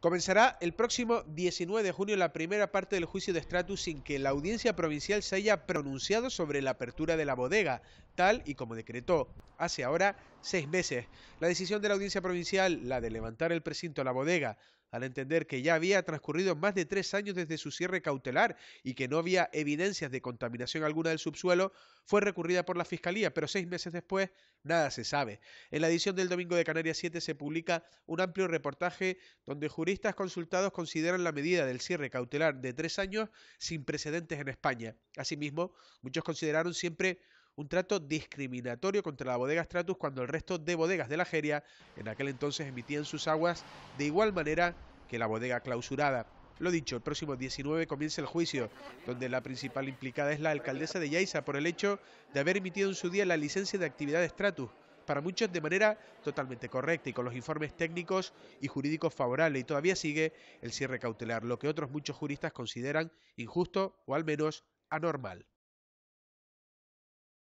Comenzará el próximo 19 de junio la primera parte del juicio de Estratus sin que la audiencia provincial se haya pronunciado sobre la apertura de la bodega, tal y como decretó hace ahora seis meses. La decisión de la audiencia provincial, la de levantar el precinto a la bodega al entender que ya había transcurrido más de tres años desde su cierre cautelar y que no había evidencias de contaminación alguna del subsuelo, fue recurrida por la Fiscalía, pero seis meses después nada se sabe. En la edición del domingo de Canarias 7 se publica un amplio reportaje donde juristas consultados consideran la medida del cierre cautelar de tres años sin precedentes en España. Asimismo, muchos consideraron siempre un trato discriminatorio contra la bodega Stratus cuando el resto de bodegas de la Jeria en aquel entonces emitían sus aguas de igual manera que la bodega clausurada. Lo dicho, el próximo 19 comienza el juicio, donde la principal implicada es la alcaldesa de Yaiza por el hecho de haber emitido en su día la licencia de actividad de Stratus, para muchos de manera totalmente correcta y con los informes técnicos y jurídicos favorables y todavía sigue el cierre cautelar, lo que otros muchos juristas consideran injusto o al menos anormal.